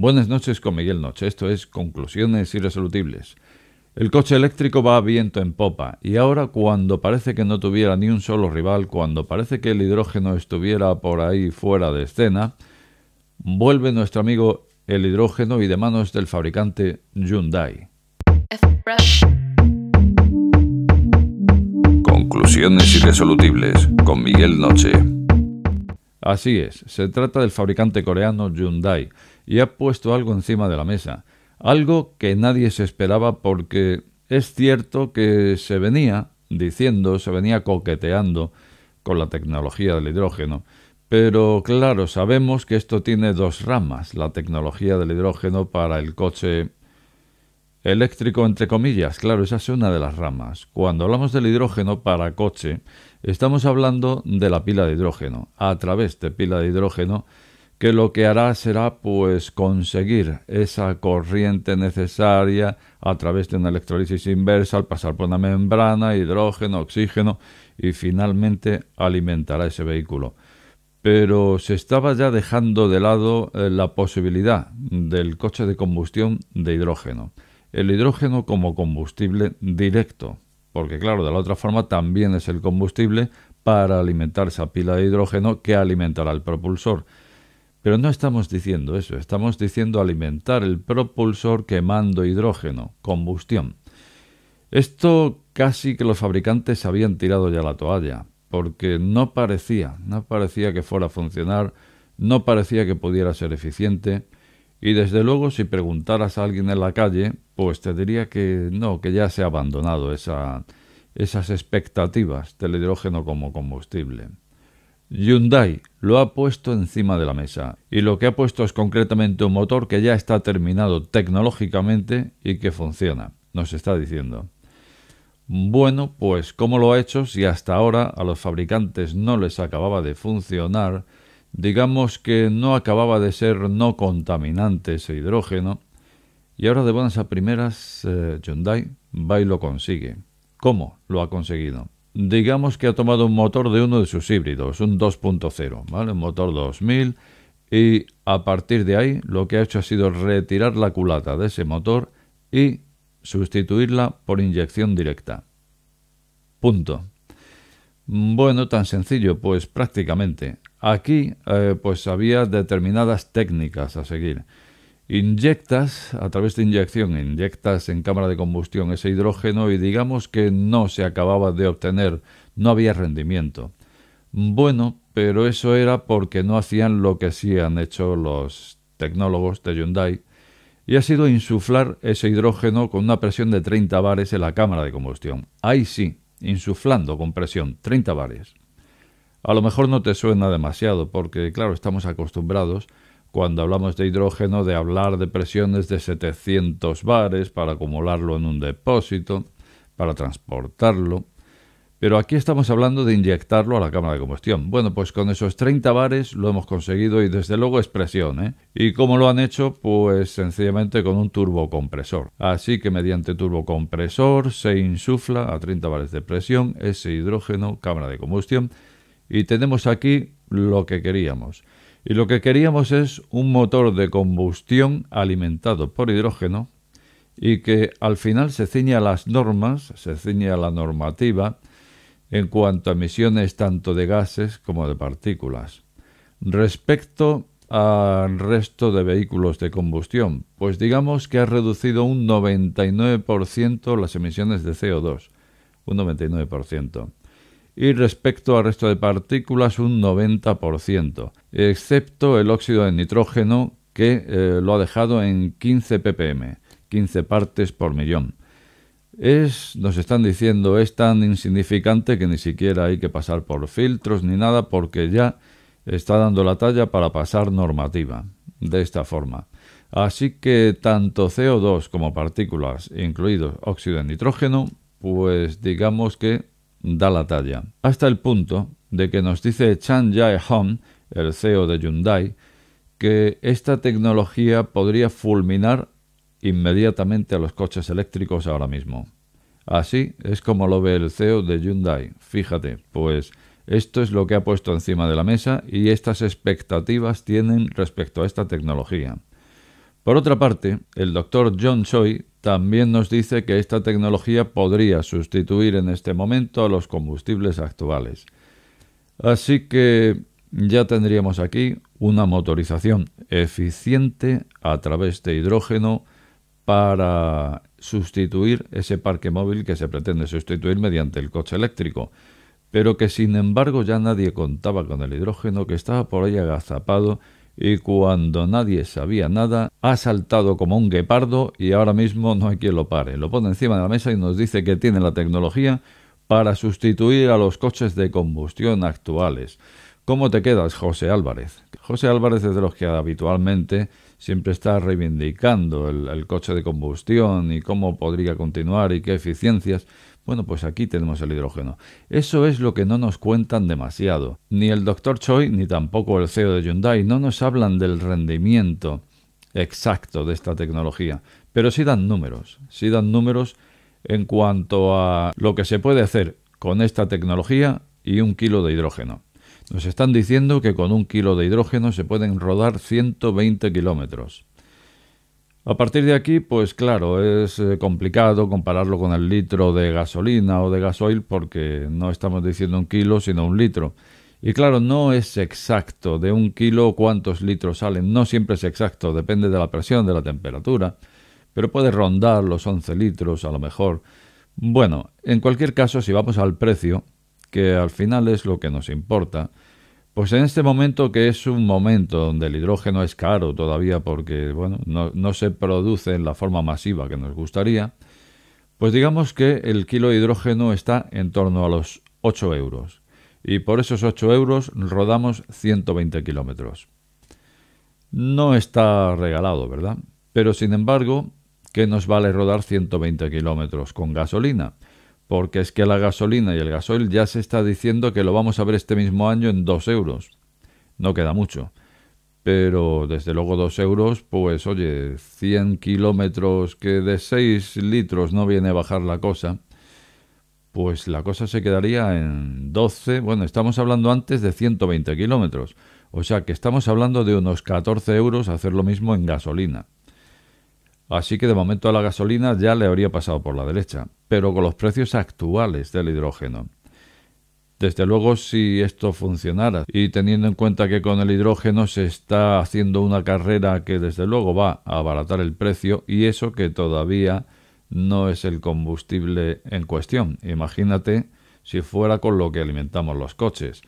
Buenas noches con Miguel Noche. Esto es Conclusiones Irresolutibles. El coche eléctrico va a viento en popa y ahora cuando parece que no tuviera ni un solo rival, cuando parece que el hidrógeno estuviera por ahí fuera de escena, vuelve nuestro amigo el hidrógeno y de manos del fabricante Hyundai. Conclusiones irresolutibles con Miguel Noche. Así es, se trata del fabricante coreano Hyundai y ha puesto algo encima de la mesa, algo que nadie se esperaba porque es cierto que se venía diciendo, se venía coqueteando con la tecnología del hidrógeno, pero claro, sabemos que esto tiene dos ramas, la tecnología del hidrógeno para el coche eléctrico, entre comillas. Claro, esa es una de las ramas. Cuando hablamos del hidrógeno para coche, estamos hablando de la pila de hidrógeno, a través de pila de hidrógeno, que lo que hará será pues conseguir esa corriente necesaria a través de una electrolisis inversa al pasar por una membrana, hidrógeno, oxígeno y finalmente alimentará ese vehículo. Pero se estaba ya dejando de lado eh, la posibilidad del coche de combustión de hidrógeno el hidrógeno como combustible directo, porque claro, de la otra forma también es el combustible para alimentar esa pila de hidrógeno que alimentará el propulsor. Pero no estamos diciendo eso, estamos diciendo alimentar el propulsor quemando hidrógeno, combustión. Esto casi que los fabricantes habían tirado ya la toalla, porque no parecía, no parecía que fuera a funcionar, no parecía que pudiera ser eficiente, y desde luego si preguntaras a alguien en la calle, pues te diría que no, que ya se ha abandonado esa, esas expectativas del hidrógeno como combustible. Hyundai lo ha puesto encima de la mesa y lo que ha puesto es concretamente un motor que ya está terminado tecnológicamente y que funciona, nos está diciendo. Bueno, pues ¿cómo lo ha hecho si hasta ahora a los fabricantes no les acababa de funcionar digamos que no acababa de ser no contaminante ese hidrógeno, y ahora de buenas a primeras eh, Hyundai va y lo consigue. ¿Cómo lo ha conseguido? Digamos que ha tomado un motor de uno de sus híbridos, un 2.0, ¿vale? Un motor 2000 y a partir de ahí lo que ha hecho ha sido retirar la culata de ese motor y sustituirla por inyección directa. Punto. Bueno, tan sencillo, pues prácticamente. Aquí eh, pues había determinadas técnicas a seguir. Inyectas, a través de inyección, inyectas en cámara de combustión ese hidrógeno y digamos que no se acababa de obtener, no había rendimiento. Bueno, pero eso era porque no hacían lo que sí han hecho los tecnólogos de Hyundai, y ha sido insuflar ese hidrógeno con una presión de 30 bares en la cámara de combustión. Ahí sí, insuflando con presión, 30 bares. A lo mejor no te suena demasiado, porque claro, estamos acostumbrados cuando hablamos de hidrógeno de hablar de presiones de 700 bares para acumularlo en un depósito, para transportarlo. Pero aquí estamos hablando de inyectarlo a la cámara de combustión. Bueno, pues con esos 30 bares lo hemos conseguido y desde luego es presión, ¿eh? ¿Y cómo lo han hecho? Pues sencillamente con un turbocompresor. Así que mediante turbocompresor se insufla a 30 bares de presión ese hidrógeno, cámara de combustión, y tenemos aquí lo que queríamos. Y lo que queríamos es un motor de combustión alimentado por hidrógeno y que al final se ciña a las normas, se ciña a la normativa en cuanto a emisiones tanto de gases como de partículas. Respecto al resto de vehículos de combustión, pues digamos que ha reducido un 99% las emisiones de CO2, un 99% y respecto al resto de partículas un 90%, excepto el óxido de nitrógeno que eh, lo ha dejado en 15 ppm, 15 partes por millón. Es, nos están diciendo, es tan insignificante que ni siquiera hay que pasar por filtros ni nada porque ya está dando la talla para pasar normativa, de esta forma. Así que tanto CO2 como partículas, incluidos óxido de nitrógeno, pues digamos que da la talla, hasta el punto de que nos dice Chan Jae-hong, el CEO de Hyundai, que esta tecnología podría fulminar inmediatamente a los coches eléctricos ahora mismo. Así es como lo ve el CEO de Hyundai. Fíjate, pues esto es lo que ha puesto encima de la mesa y estas expectativas tienen respecto a esta tecnología. Por otra parte, el doctor John Choi también nos dice que esta tecnología podría sustituir en este momento a los combustibles actuales. Así que ya tendríamos aquí una motorización eficiente a través de hidrógeno para sustituir ese parque móvil que se pretende sustituir mediante el coche eléctrico, pero que sin embargo ya nadie contaba con el hidrógeno que estaba por ahí agazapado y cuando nadie sabía nada, ha saltado como un guepardo y ahora mismo no hay quien lo pare. Lo pone encima de la mesa y nos dice que tiene la tecnología para sustituir a los coches de combustión actuales. ¿Cómo te quedas, José Álvarez? José Álvarez es de los que habitualmente siempre está reivindicando el, el coche de combustión y cómo podría continuar y qué eficiencias. Bueno, pues aquí tenemos el hidrógeno. Eso es lo que no nos cuentan demasiado. Ni el doctor Choi ni tampoco el CEO de Hyundai no nos hablan del rendimiento exacto de esta tecnología, pero sí dan números, sí dan números en cuanto a lo que se puede hacer con esta tecnología y un kilo de hidrógeno. Nos están diciendo que con un kilo de hidrógeno se pueden rodar 120 kilómetros. A partir de aquí, pues claro, es eh, complicado compararlo con el litro de gasolina o de gasoil porque no estamos diciendo un kilo, sino un litro. Y claro, no es exacto de un kilo cuántos litros salen, no siempre es exacto, depende de la presión, de la temperatura, pero puede rondar los 11 litros a lo mejor. Bueno, en cualquier caso, si vamos al precio, que al final es lo que nos importa, pues en este momento, que es un momento donde el hidrógeno es caro todavía porque no, no, se produce en la forma masiva que nos gustaría, pues digamos que el kilo de hidrógeno está en torno a los 8 euros. Y por esos 8 euros rodamos 120 kilómetros. No está regalado, ¿verdad? Pero sin embargo, ¿qué nos vale rodar 120 kilómetros con gasolina? porque es que la gasolina y el gasoil ya se está diciendo que lo vamos a ver este mismo año en 2 euros. No queda mucho. Pero desde luego 2 euros, pues oye, 100 kilómetros que de 6 litros no viene a bajar la cosa, pues la cosa se quedaría en 12, bueno, estamos hablando antes de 120 kilómetros, o sea que estamos hablando de unos 14 euros hacer lo mismo en gasolina. Así que de momento a la gasolina ya le habría pasado por la derecha pero con los precios actuales del hidrógeno. Desde luego, si esto funcionara, y teniendo en cuenta que con el hidrógeno se está haciendo una carrera que desde luego va a abaratar el precio, y eso que todavía no es el combustible en cuestión. Imagínate si fuera con lo que alimentamos los coches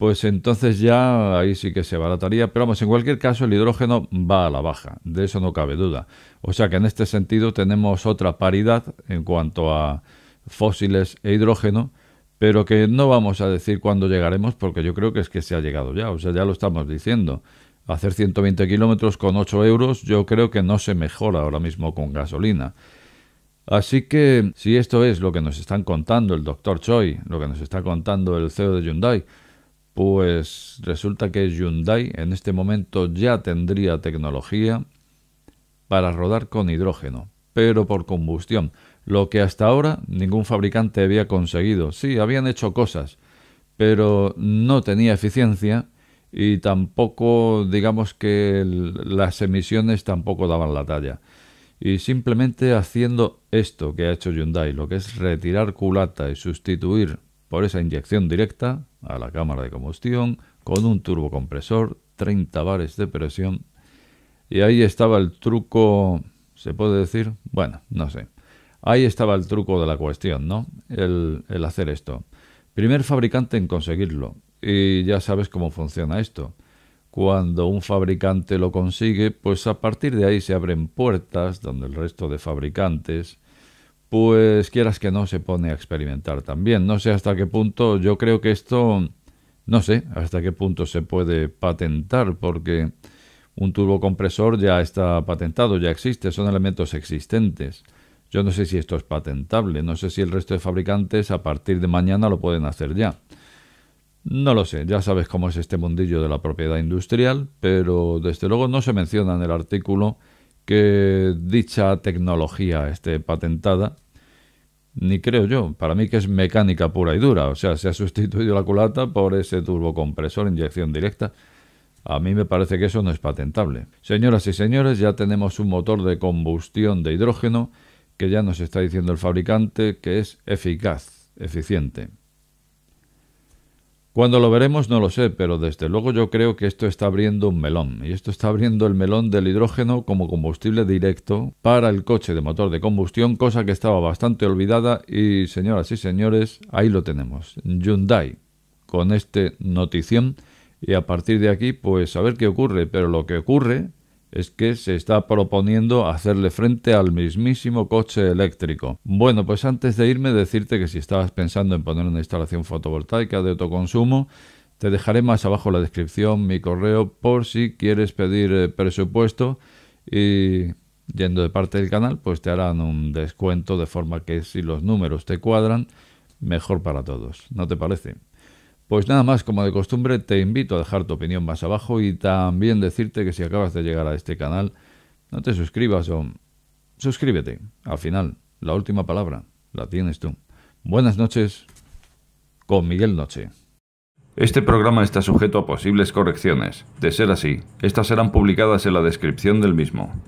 pues entonces ya ahí sí que se barataría. Pero vamos, en cualquier caso el hidrógeno va a la baja, de eso no cabe duda. O sea que en este sentido tenemos otra paridad en cuanto a fósiles e hidrógeno, pero que no vamos a decir cuándo llegaremos porque yo creo que es que se ha llegado ya, o sea, ya lo estamos diciendo. Hacer 120 kilómetros con 8 euros yo creo que no se mejora ahora mismo con gasolina. Así que si esto es lo que nos están contando el doctor Choi, lo que nos está contando el CEO de Hyundai, pues resulta que Hyundai en este momento ya tendría tecnología para rodar con hidrógeno, pero por combustión, lo que hasta ahora ningún fabricante había conseguido. Sí, habían hecho cosas, pero no tenía eficiencia y tampoco digamos que las emisiones tampoco daban la talla. Y simplemente haciendo esto que ha hecho Hyundai, lo que es retirar culata y sustituir por esa inyección directa a la cámara de combustión con un turbocompresor, 30 bares de presión. Y ahí estaba el truco, ¿se puede decir? Bueno, no sé. Ahí estaba el truco de la cuestión, ¿no? El, el hacer esto. Primer fabricante en conseguirlo. Y ya sabes cómo funciona esto. Cuando un fabricante lo consigue, pues a partir de ahí se abren puertas donde el resto de fabricantes pues quieras que no, se pone a experimentar también. No sé hasta qué punto, yo creo que esto, no sé hasta qué punto se puede patentar, porque un turbocompresor ya está patentado, ya existe, son elementos existentes. Yo no sé si esto es patentable, no sé si el resto de fabricantes a partir de mañana lo pueden hacer ya. No lo sé, ya sabes cómo es este mundillo de la propiedad industrial, pero desde luego no se menciona en el artículo que dicha tecnología esté patentada, ni creo yo. Para mí que es mecánica pura y dura. O sea, se ha sustituido la culata por ese turbocompresor, inyección directa. A mí me parece que eso no es patentable. Señoras y señores, ya tenemos un motor de combustión de hidrógeno que ya nos está diciendo el fabricante que es eficaz, eficiente. Cuando lo veremos no lo sé, pero desde luego yo creo que esto está abriendo un melón, y esto está abriendo el melón del hidrógeno como combustible directo para el coche de motor de combustión, cosa que estaba bastante olvidada y señoras y señores, ahí lo tenemos, Hyundai, con este notición, y a partir de aquí pues a ver qué ocurre, pero lo que ocurre es que se está proponiendo hacerle frente al mismísimo coche eléctrico. Bueno, pues antes de irme decirte que si estabas pensando en poner una instalación fotovoltaica de autoconsumo, te dejaré más abajo en la descripción mi correo por si quieres pedir eh, presupuesto y yendo de parte del canal pues te harán un descuento de forma que si los números te cuadran, mejor para todos. ¿No te parece? Pues nada más, como de costumbre, te invito a dejar tu opinión más abajo y también decirte que si acabas de llegar a este canal, no te suscribas o suscríbete. Al final, la última palabra la tienes tú. Buenas noches con Miguel Noche. Este programa está sujeto a posibles correcciones. De ser así, estas serán publicadas en la descripción del mismo.